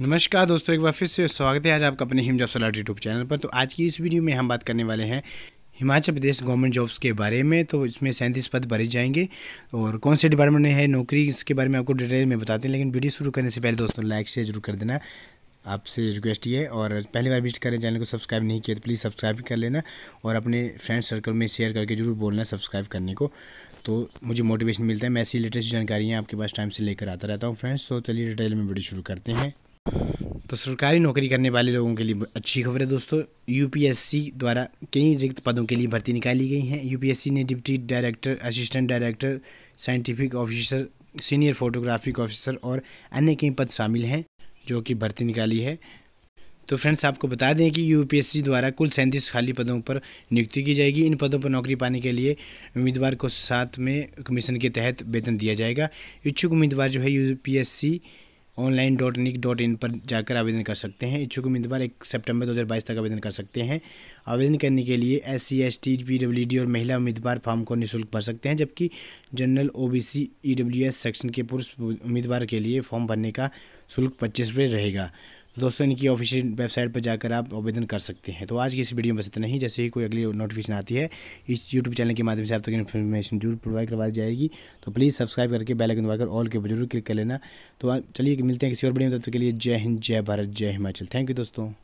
नमस्कार दोस्तों एक बार फिर से स्वागत है आज आपका अपने हिमजॉब सलाट यूट्यूब चैनल पर तो आज की इस वीडियो में हम बात करने वाले हैं हिमाचल प्रदेश गवर्नमेंट जॉब्स के बारे में तो इसमें सैंतीस पद भरे जाएंगे और कौन से डिपार्टमेंट में है नौकरी इसके बारे में आपको डिटेल में बताते हैं लेकिन वीडियो शुरू करने से पहले दोस्तों लाइक से जरूर कर देना आपसे रिक्वेस्ट ये और पहली बार विजिट करें चैनल को सब्सक्राइब नहीं किया तो प्लीज़ सब्सक्राइब कर लेना और अपने फ्रेंड सर्कल में शेयर करके जरूर बोलना सब्सक्राइब करने को तो मुझे मोटिवेशन मिलता है मैं ऐसी लेटेस्ट जानकारियाँ आपके पास टाइम से लेकर आता रहता हूँ फ्रेंड्स तो चलिए डिटेल में वीडियो शुरू करते हैं तो सरकारी नौकरी करने वाले लोगों के लिए अच्छी खबर है दोस्तों यूपीएससी द्वारा कई रिक्त पदों के लिए भर्ती निकाली गई हैं यूपीएससी ने deputy director assistant director scientific officer senior photographic officer और अन्य कई पद शामिल हैं जो कि भर्ती निकाली है तो फ्रेंड्स आपको बता दें कि यूपीएससी द्वारा कुल सैंतीस खाली पदों पर नियुक्ति की जाएगी इन पदों पर नौकरी पाने के लिए उम्मीदवार को साथ में कमीशन के तहत वेतन दिया जाएगा इच्छुक उम्मीदवार जो है UPSC online dot nic dot in पर जाकर आवेदन कर सकते हैं इच्छुक उम्मीदवार एक सितंबर 2022 तक आवेदन कर सकते हैं आवेदन करने के लिए S C S T P W D और महिला उम्मीदवार फॉर्म को निःशुल्क भर सकते हैं जबकि general O B C E W S section के पुरुष उम्मीदवार के लिए फॉर्म भरने का शुल्क पच्चीस रुपये रहेगा दोस्तों इनकी ऑफिशियल वेबसाइट पर जाकर आप आवेदन कर सकते हैं तो आज की इस वीडियो में बस इतना ही जैसे ही कोई अगली नोटिफिकेशन आती है इस यूट्यूब चैनल के माध्यम से आप तक तो इन्फॉर्मेशन जरूर प्रोवाइड करवाई जाएगी तो प्लीज़ सब्सक्राइब करके बेल आइकन दबाकर ऑल के ऊपर जरूर क्लिक कर लेना तो चलिए मिलते हैं किसी और वीडियो में तब तक के लिए जय हिंद जय भारत जय हिमाचल थैंक यू दोस्तों